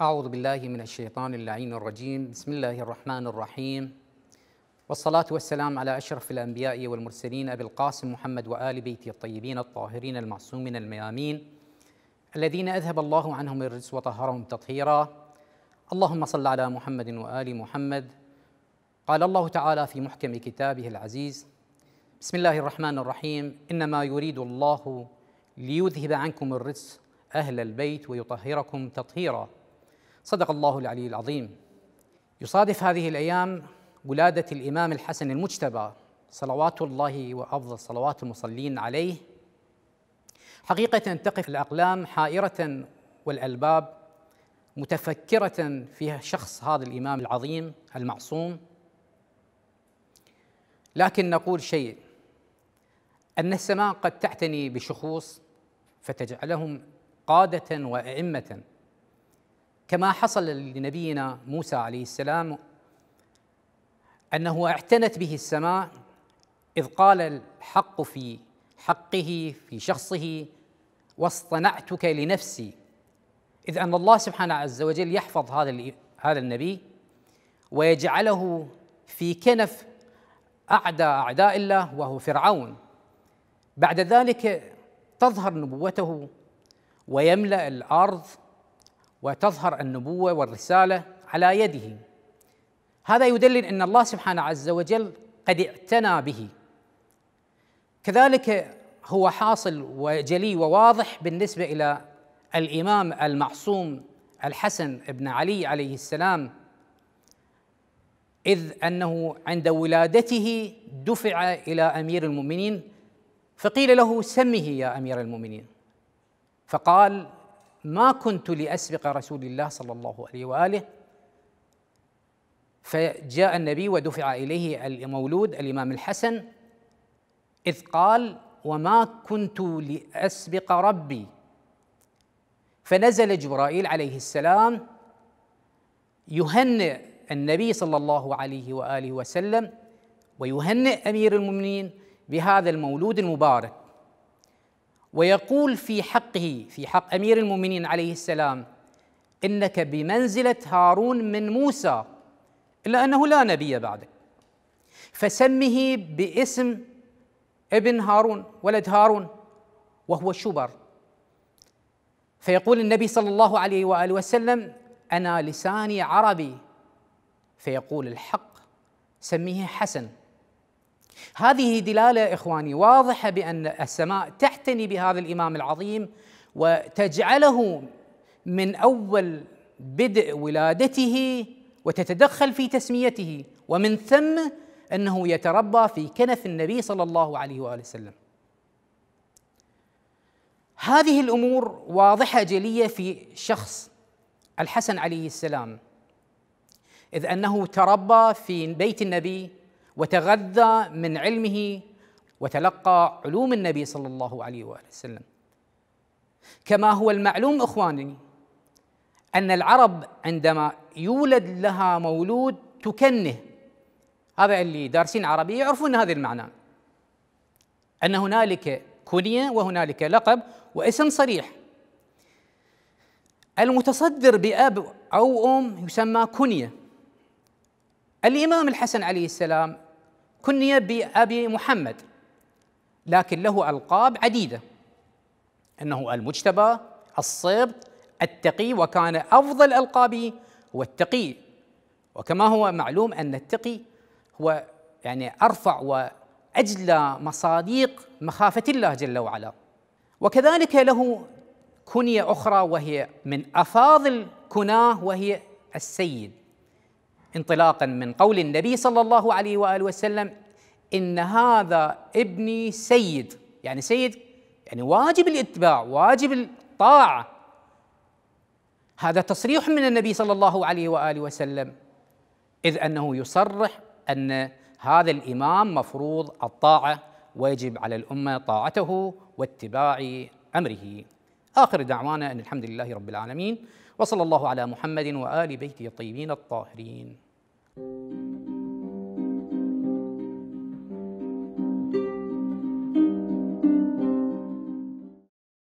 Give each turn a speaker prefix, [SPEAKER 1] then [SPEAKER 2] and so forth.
[SPEAKER 1] أعوذ بالله من الشيطان اللعين الرجيم بسم الله الرحمن الرحيم والصلاة والسلام على أشرف الأنبياء والمرسلين أبي القاسم محمد وآل بيته الطيبين الطاهرين المعصومين الميامين الذين أذهب الله عنهم الرجس وطهرهم تطهيرا اللهم صل على محمد وآل محمد قال الله تعالى في محكم كتابه العزيز بسم الله الرحمن الرحيم انما يريد الله ليذهب عنكم الرجس اهل البيت ويطهركم تطهيرا صدق الله العلي العظيم يصادف هذه الايام ولاده الامام الحسن المجتبى صلوات الله وافضل صلوات المصلين عليه حقيقه تقف الاقلام حائره والالباب متفكره في شخص هذا الامام العظيم المعصوم لكن نقول شيء أن السماء قد تعتني بشخوص فتجعلهم قادة وأئمة كما حصل لنبينا موسى عليه السلام أنه اعتنت به السماء إذ قال الحق في حقه في شخصه واصطنعتك لنفسي إذ أن الله سبحانه عز وجل يحفظ هذا هذا النبي ويجعله في كنف أعدى أعداء الله وهو فرعون بعد ذلك تظهر نبوته ويملا الارض وتظهر النبوه والرساله على يده هذا يدلل ان الله سبحانه عز وجل قد اعتنى به كذلك هو حاصل وجلي وواضح بالنسبه الى الامام المعصوم الحسن بن علي عليه السلام اذ انه عند ولادته دفع الى امير المؤمنين فقيل له سمه يا امير المؤمنين فقال ما كنت لاسبق رسول الله صلى الله عليه واله فجاء النبي ودفع اليه المولود الامام الحسن اذ قال وما كنت لاسبق ربي فنزل جبرائيل عليه السلام يهنئ النبي صلى الله عليه واله وسلم ويهنئ امير المؤمنين بهذا المولود المبارك ويقول في حقه في حق امير المؤمنين عليه السلام انك بمنزله هارون من موسى الا انه لا نبي بعدك فسمه باسم ابن هارون ولد هارون وهو شبر فيقول النبي صلى الله عليه واله وسلم انا لساني عربي فيقول الحق سميه حسن هذه دلاله اخواني واضحه بان السماء تعتني بهذا الامام العظيم وتجعله من اول بدء ولادته وتتدخل في تسميته ومن ثم انه يتربى في كنف النبي صلى الله عليه واله وسلم. هذه الامور واضحه جليه في شخص الحسن عليه السلام اذ انه تربى في بيت النبي وتغذى من علمه وتلقى علوم النبي صلى الله عليه واله وسلم كما هو المعلوم اخواني ان العرب عندما يولد لها مولود تكنه هذا اللي دارسين عربيه يعرفون هذا المعنى ان هنالك كنيه وهنالك لقب واسم صريح المتصدر باب او ام يسمى كنيه الامام الحسن عليه السلام كني بأبي محمد لكن له ألقاب عديدة أنه المجتبى الصبط التقي وكان أفضل ألقابه هو التقي وكما هو معلوم أن التقي هو يعني أرفع وأجلى مصاديق مخافة الله جل وعلا وكذلك له كنية أخرى وهي من أفاضل كناه وهي السيد انطلاقا من قول النبي صلى الله عليه واله وسلم ان هذا ابني سيد يعني سيد يعني واجب الاتباع واجب الطاعه هذا تصريح من النبي صلى الله عليه واله وسلم اذ انه يصرح ان هذا الامام مفروض الطاعه ويجب على الامه طاعته واتباع امره اخر دعوانا ان الحمد لله رب العالمين وصلى الله على محمد وآل بيته الطيبين الطاهرين